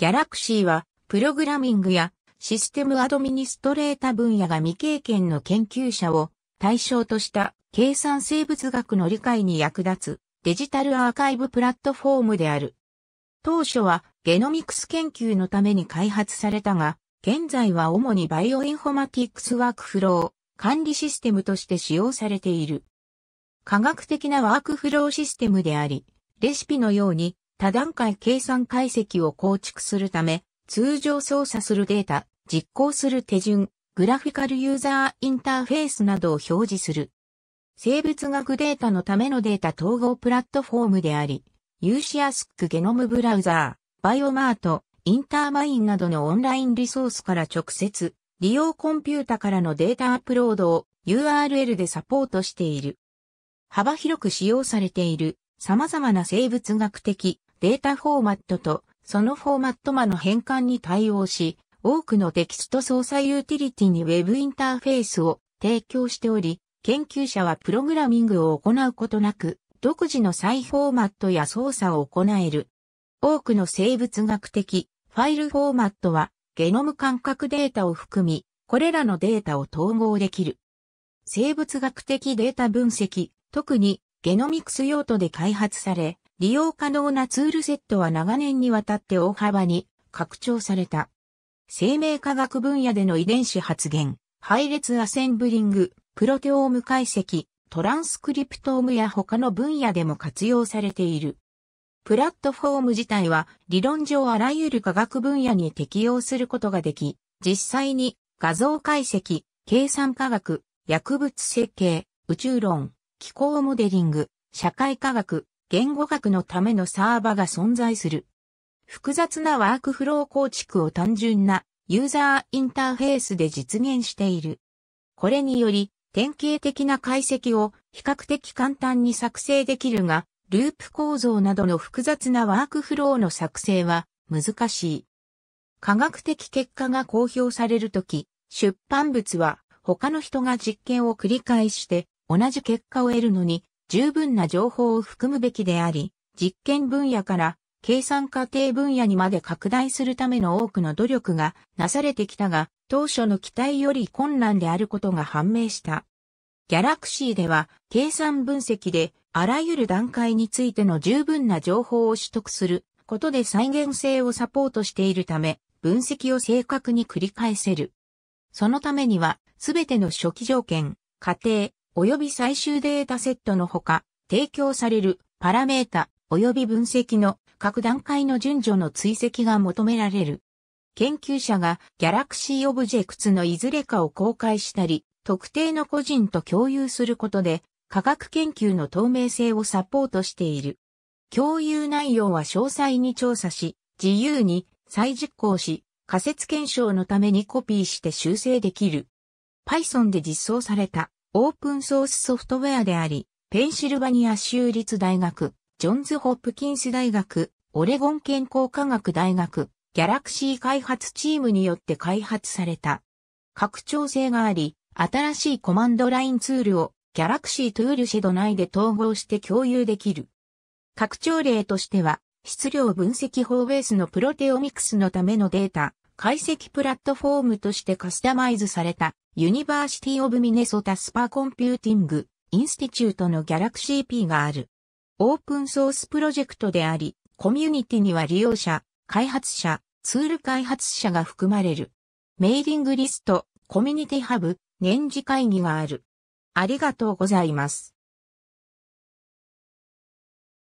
ギャラクシーは、プログラミングやシステムアドミニストレータ分野が未経験の研究者を対象とした計算生物学の理解に役立つデジタルアーカイブプラットフォームである。当初はゲノミクス研究のために開発されたが、現在は主にバイオインフォマティクスワークフロー管理システムとして使用されている。科学的なワークフローシステムであり、レシピのように多段階計算解析を構築するため、通常操作するデータ、実行する手順、グラフィカルユーザーインターフェースなどを表示する。生物学データのためのデータ統合プラットフォームであり、ユーシアスックゲノムブラウザー、バイオマート、インターマインなどのオンラインリソースから直接、利用コンピュータからのデータアップロードを URL でサポートしている。幅広く使用されている様々な生物学的データフォーマットとそのフォーマット間の変換に対応し、多くのテキスト操作ユーティリティに Web インターフェースを提供しており、研究者はプログラミングを行うことなく、独自の再フォーマットや操作を行える。多くの生物学的ファイルフォーマットはゲノム感覚データを含み、これらのデータを統合できる。生物学的データ分析、特にゲノミクス用途で開発され、利用可能なツールセットは長年にわたって大幅に拡張された。生命科学分野での遺伝子発現、配列アセンブリング、プロテオーム解析、トランスクリプトームや他の分野でも活用されている。プラットフォーム自体は理論上あらゆる科学分野に適用することができ、実際に画像解析、計算科学、薬物設計、宇宙論、気候モデリング、社会科学、言語学のためのサーバが存在する。複雑なワークフロー構築を単純なユーザーインターフェースで実現している。これにより、典型的な解析を比較的簡単に作成できるが、ループ構造などの複雑なワークフローの作成は難しい。科学的結果が公表されるとき、出版物は他の人が実験を繰り返して同じ結果を得るのに十分な情報を含むべきであり、実験分野から計算過程分野にまで拡大するための多くの努力がなされてきたが、当初の期待より困難であることが判明した。ギャラクシーでは計算分析であらゆる段階についての十分な情報を取得することで再現性をサポートしているため、分析を正確に繰り返せる。そのためには、すべての初期条件、過程、及び最終データセットのほか、提供されるパラメータ及び分析の各段階の順序の追跡が求められる。研究者がギャラクシーオブジェクツのいずれかを公開したり、特定の個人と共有することで、科学研究の透明性をサポートしている。共有内容は詳細に調査し、自由に再実行し、仮説検証のためにコピーして修正できる。Python で実装されたオープンソースソフトウェアであり、ペンシルバニア州立大学、ジョンズ・ホップキンス大学、オレゴン健康科学大学、ギャラクシー開発チームによって開発された。拡張性があり、新しいコマンドラインツールをギャラクシートゥールシェド内で統合して共有できる。拡張例としては、質量分析法ベースのプロテオミクスのためのデータ、解析プラットフォームとしてカスタマイズされたユニバーシティオブミネソタスパーコンピューティングインスティチュートのギャラクシー P がある。オープンソースプロジェクトであり、コミュニティには利用者、開発者、ツール開発者が含まれる。メーリングリスト、コミュニティハブ、年次会議がある。ありがとうございます。